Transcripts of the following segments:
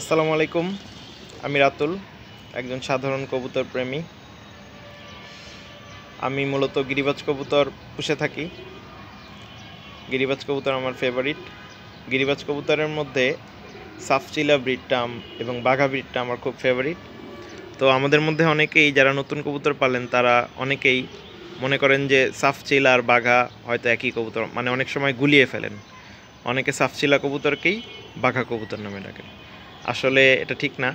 আসসালামু আলাইকুম আমি রাতুল একজন সাধারণ কবুতর প্রেমী আমি মূলত গিরিবাজ কবুতর পুষে থাকি গিরিবাজ কবুতর আমার ফেভারিট গিরিবাজ কবুতরের মধ্যে সাফচিলা ব্রিডটাম এবং বাঘা ব্রিডটা আমার খুব ফেভারিট তো আমাদের মধ্যে অনেকেই যারা নতুন কবুতর পালেন তারা অনেকেই মনে করেন যে সাফচিলা আর বাঘা হয়তো একই কবুতর মানে অনেক সময় গুলিয়ে ফেলেন অনেকে সাফচিলা কবুতরকেই বাঘা কবুতর নামে ডাকেন আসলে এটা ঠিক না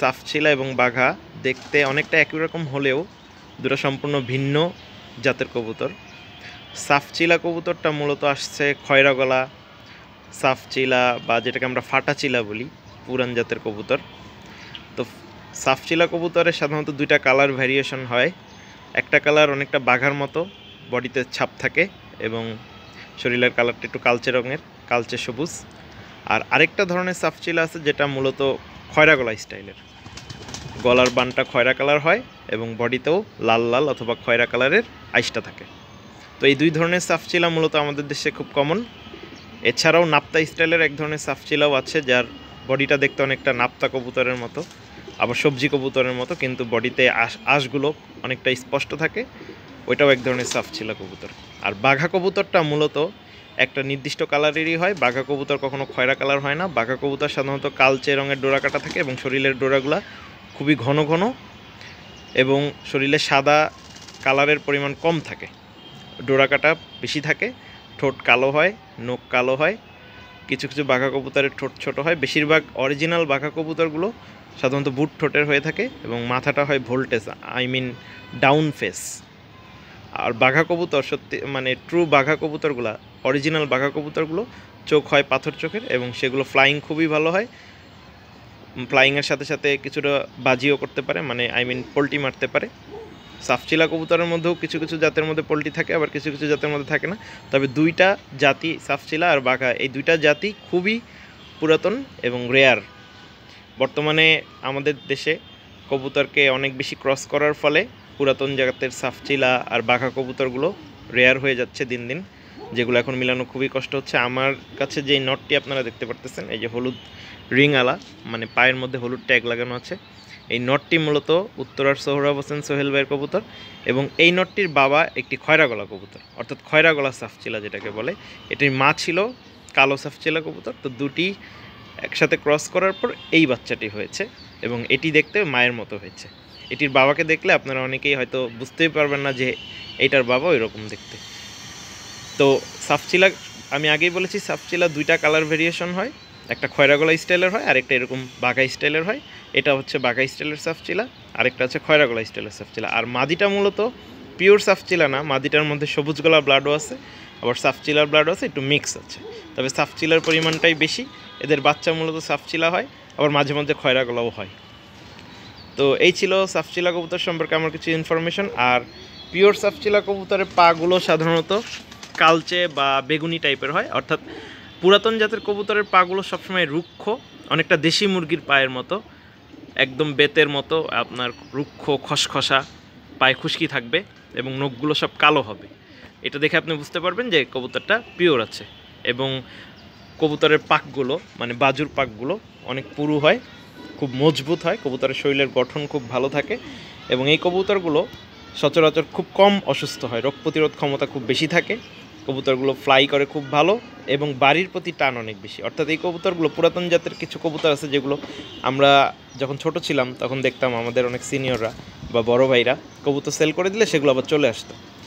সাফচিলা এবং বাঘা দেখতে অনেকটা একই রকম হলেও দুটো সম্পূর্ণ ভিন্ন জাতের কবুতর সাফচিলা কবুতরটা মূলত আসছে খয়রাগলা সাফচিলা বা যেটাকে আমরা ফাটাচিলা বলি পুরান জাতের কবুতর তো সাফচিলা কবুতরের সাধারণত দুইটা কালার ভ্যারিয়েশন হয় একটা কালার অনেকটা বাঘার মতো বডিতে ছাপ থাকে এবং শরীরের কালারটা একটু কালচে রঙের কালচে সবুজ আর আরেকটা ধরনের সাফচিলা আছে যেটা মূলত খয়রা গলা স্টাইলের গলার বানটা খয়রা কালার হয় এবং বডিতেও লাল লাল অথবা খয়রা কালারের আইসটা থাকে তো এই দুই ধরনের সাফচিলা মূলত আমাদের দেশে খুব কমন এছাড়াও নাপ্তা স্টাইলের এক ধরনের সাফচিলাও আছে যার বডিটা দেখতে অনেকটা নাপ্তা কবুতরের মতো আবার সবজি কবুতরের মতো কিন্তু বডিতে আশ আশগুলো অনেকটা স্পষ্ট থাকে ওইটাও এক ধরনের সাফচিলা কবুতর আর বাঘা কবুতরটা মূলত একটা নির্দিষ্ট কালারেরই হয় বাঘা কবুতর কখনো খয়রা কালার হয় না বাঘা কবুতর সাধারণত কালচে রঙের ডোরা কাটা থাকে এবং শরীরের ডোরাগুলা খুবই ঘন ঘন এবং শরীরে সাদা কালারের পরিমাণ কম থাকে ডোরা কাটা বেশি থাকে ঠোঁট কালো হয় নখ কালো হয় কিছু কিছু বাঘা কবুতরের ঠোঁট ছোট হয় বেশিরভাগ অরিজিনাল বাঘা কবুতরগুলো সাধারণত বুট ঠোঁটের হয়ে থাকে এবং মাথাটা হয় voltage I mean down phase আর বাঘা কবুতর সত্যি মানে ট্রু বাঘা কবুতরগুলো অরিজিনাল বাঘা কবুতরগুলো চোখ হয় পাথর চোখের এবং সেগুলো ফ্লাইং খুবই ভালো হয় ফ্লাইংয়ের সাথে সাথে কিছুটা বাজিও করতে পারে মানে আই মিন পোলট্রি মারতে পারে সাফচিলা কবুতরের মধ্যেও কিছু কিছু জাতের মধ্যে পোলট্রি থাকে আবার কিছু কিছু জাতের মধ্যে থাকে না তবে দুইটা জাতি সাফচিলা আর বাঘা এই দুইটা জাতি খুবই পুরাতন এবং রেয়ার বর্তমানে আমাদের দেশে কবুতরকে অনেক বেশি ক্রস করার ফলে পুরাতন জাগাতের সাফচিলা আর বাঘা কবুতরগুলো রেয়ার হয়ে যাচ্ছে দিন দিন যেগুলো এখন মিলানো খুবই কষ্ট হচ্ছে আমার কাছে যে নটটি আপনারা দেখতে পারতেছেন এই যে হলুদ রিংওয়ালা মানে পায়ের মধ্যে হলুদ ট্যাগ লাগানো আছে এই নটটি মূলত উত্তরার সোহরাব হোসেন সোহেল ভাইয়ের কবুতর এবং এই নটটির বাবা একটি খয়রাগলা কবুতর অর্থাৎ খয়রাগলা সাফচিলা যেটাকে বলে এটির মা ছিল কালো সাফচিলা কবুতর তো দুটি একসাথে ক্রস করার পর এই বাচ্চাটি হয়েছে এবং এটি দেখতে মায়ের মতো হয়েছে এটির বাবাকে দেখলে আপনারা অনেকেই হয়তো বুঝতেই পারবেন না যে এইটার বাবা ওই রকম দেখতে তো সাফচিলা আমি আগেই বলেছি সাফচিলা দুইটা কালার ভেরিয়েশন হয় একটা খয়রাগোলা স্টাইলের হয় আরেকটা এরকম বাঘা স্টাইলের হয় এটা হচ্ছে বাঘা স্টাইলের সাফচিলা আরেকটা হচ্ছে খয়রাগোলা স্টাইলের সাফচিলা আর মাদিটা মূলত পিওর সাফচিলা না মাদিটার মধ্যে সবুজ গোলা ব্লাডও আছে আবার সাফচিলার ব্লাডও আছে একটু মিক্স আছে তবে সাফচিলার পরিমাণটাই বেশি এদের বাচ্চা মূলত সাফচিলা হয় আবার মাঝে মধ্যে খয়রাগোলাও হয় তো এই ছিল সাফচিলা কবুতর সম্পর্কে আমার কিছু ইনফরমেশন আর পিওর সাফচিলা কবুতরের পাগুলো সাধারণত কালচে বা বেগুনি টাইপের হয় অর্থাৎ পুরাতন জাতের কবুতরের পাগুলো সবসময় রুক্ষ অনেকটা দেশি মুরগির পায়ের মতো একদম বেতের মতো আপনার রুক্ষ খসখসা পায়ে খুশকি থাকবে এবং নখগুলো সব কালো হবে এটা দেখে আপনি বুঝতে পারবেন যে কবুতরটা পিওর আছে এবং কবুতরের পাকগুলো মানে বাজুর পাকগুলো অনেক পুরু হয় খুব মজবুত হয় কবুতরের শরীরের গঠন খুব ভালো থাকে এবং এই কবুতরগুলো সচরাচর খুব কম অসুস্থ হয় রোগ প্রতিরোধ ক্ষমতা খুব বেশি থাকে কবুতরগুলো ফ্লাই করে খুব ভালো এবং বাড়ির প্রতি টান অনেক বেশি অর্থাৎ এই কবুতরগুলো পুরাতন জাতের কিছু কবুতর আছে যেগুলো আমরা যখন ছোট ছিলাম তখন দেখতাম আমাদের অনেক সিনিয়ররা বা বড় ভাইরা কবুতর সেল করে দিলে সেগুলো আবার চলে আসতো